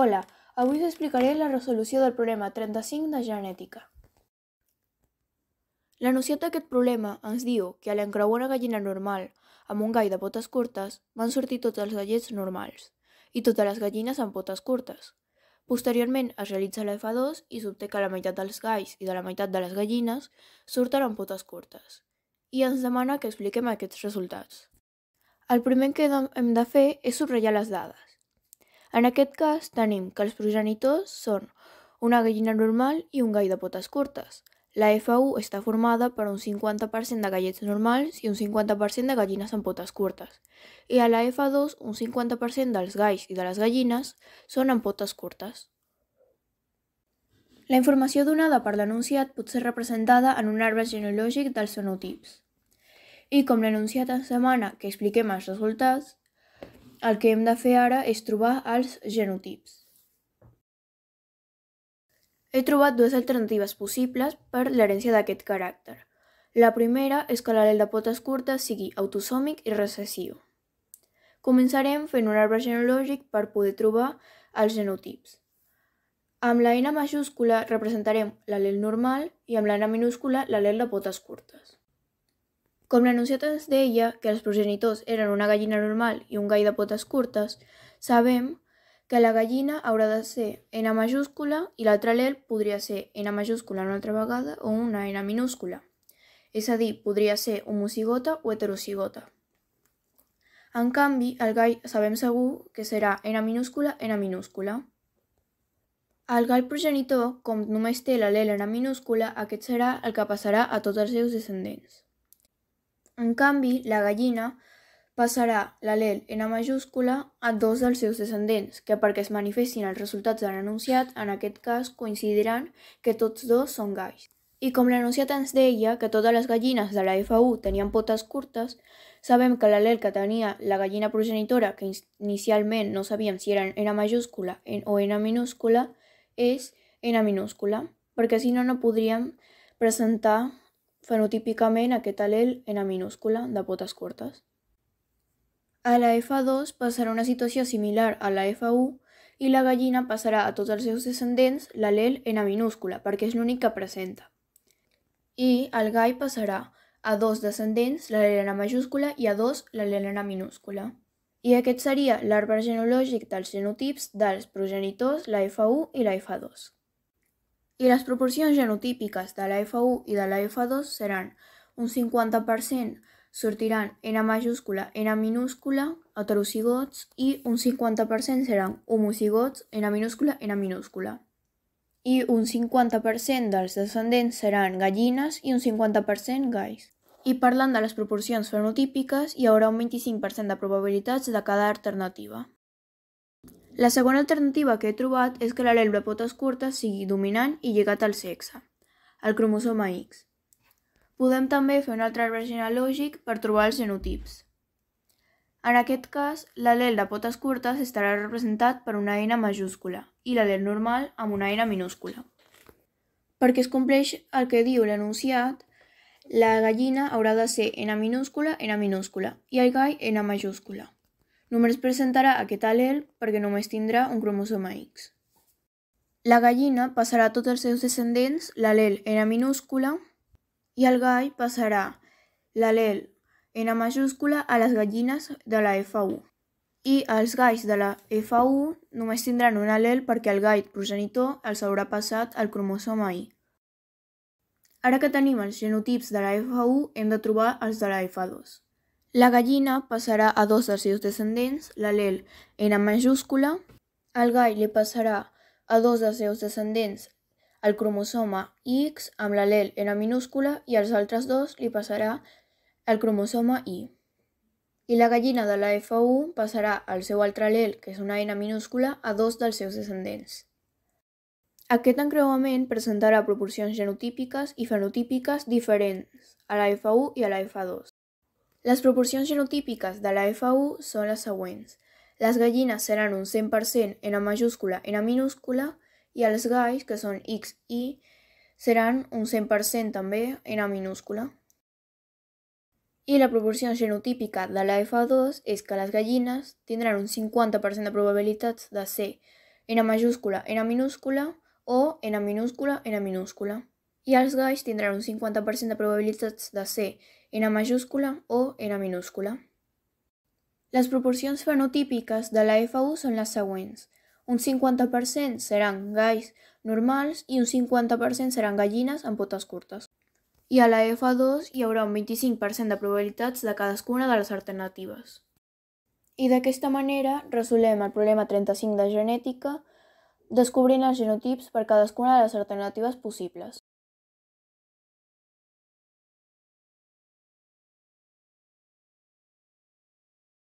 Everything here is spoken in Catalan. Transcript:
Hola, avui us explicaré la resolució del problema 35 de genètica. La noció d'aquest problema ens diu que a l'encreu una gallina normal amb un gall de potes curtes van sortir tots els gallets normals i totes les gallines amb potes curtes. Posteriorment es realitza l'F2 i s'obté que la meitat dels galls i de la meitat de les gallines surten amb potes curtes. I ens demana que expliquem aquests resultats. El primer que hem de fer és subratllar les dades. En aquest cas tenim que els progenitors són una gallina normal i un gall de potes curtes. La F1 està formada per un 50% de gallets normals i un 50% de gallines amb potes curtes. I a la F2, un 50% dels galls i de les gallines són amb potes curtes. La informació donada per l'enunciat pot ser representada en un arbre genealògic dels sonotips. I com l'enunciat ens demana que expliquem els resultats, el que hem de fer ara és trobar els genotips. He trobat dues alternatives possibles per l'herència d'aquest caràcter. La primera és que l'alel de potes curtes sigui autosòmic i recessiu. Començarem fent un arbre genològic per poder trobar els genotips. Amb la N majúscula representarem l'alel normal i amb la N minúscula l'alel de potes curtes. Com l'anunciat ens deia que els progenitors eren una gallina normal i un gall de potes curtes, sabem que la gallina haurà de ser N majúscula i l'altre alel podria ser N majúscula una altra vegada o una N minúscula. És a dir, podria ser homocigota o heterocigota. En canvi, el gall sabem segur que serà N minúscula, N minúscula. El gall progenitor, com només té l'alel N minúscula, aquest serà el que passarà a tots els seus descendents. En canvi, la gallina passarà l'alel en majúscula a dos dels seus descendents, que perquè es manifestin els resultats de l'enunciat, en aquest cas coincidiran que tots dos són gais. I com l'enunciat ens deia que totes les gallines de la F1 tenien potes curtes, sabem que l'alel que tenia la gallina progenitora, que inicialment no sabíem si era en majúscula o en minúscula, és en a minúscula, perquè si no, no podríem presentar Fenotípicament aquest alel en A minúscula, de potes curtes. A la F2 passarà una situació similar a la F1 i la gallina passarà a tots els seus descendents l'alel en A minúscula, perquè és l'únic que presenta. I el gall passarà a dos descendents l'alel en A majúscula i a dos l'alel en A minúscula. I aquest seria l'arbre genològic dels genotips dels progenitors, la F1 i la F2. I les proporcions genotípiques de la F1 i de la F2 seran un 50% sortiran N majúscula, N minúscula, heterocigots, i un 50% seran homocigots, N minúscula, N minúscula. I un 50% dels descendents seran gallines i un 50% gais. I parlant de les proporcions fenotípiques, hi haurà un 25% de probabilitats de cada alternativa. La segona alternativa que he trobat és que l'alel de potes curtes sigui dominant i lligat al sexe, el cromosoma X. Podem també fer un altre arbre genealògic per trobar els genotips. En aquest cas, l'alel de potes curtes estarà representat per una eina majúscula i l'alel normal amb una eina minúscula. Perquè es compleix el que diu l'enunciat, la gallina haurà de ser N minúscula, N minúscula i el gall N majúscula. Només presentarà aquest al·lel perquè només tindrà un cromosoma X. La gallina passarà a tots els seus descendents l'al·lel en a minúscula i el gall passarà l'al·lel en a majúscula a les gallines de la F1. I els galls de la F1 només tindran un al·lel perquè el gall progenitor els haurà passat al cromosoma Y. Ara que tenim els genotips de la F1, hem de trobar els de la F2. La gallina passarà a dos dels seus descendents, l'alel en a majúscula, el gall li passarà a dos dels seus descendents el cromosoma X amb l'alel en a minúscula i als altres dos li passarà el cromosoma Y. I la gallina de la F1 passarà al seu altre alel, que és una N minúscula, a dos dels seus descendents. Aquest encreuament presentarà proporcions genotípiques i fenotípiques diferents a la F1 i a la F2. Les proporcions genotípiques de la F1 són les següents. Les gallines seran un 100% A majúscula, A minúscula, i els galls, que són X, i, seran un 100% també A minúscula. I la proporció genotípica de la F2 és que les gallines tindran un 50% de probabilitats de ser A majúscula, A minúscula o A minúscula, A minúscula. I els galls tindran un 50% de probabilitats de ser n majúscula o n minúscula. Les proporcions fenotípiques de la F1 són les següents. Un 50% seran gais normals i un 50% seran gallines amb potes curtes. I a la F2 hi haurà un 25% de probabilitats de cadascuna de les alternatives. I d'aquesta manera resolem el problema 35 de genètica descobrint els genotips per cadascuna de les alternatives possibles.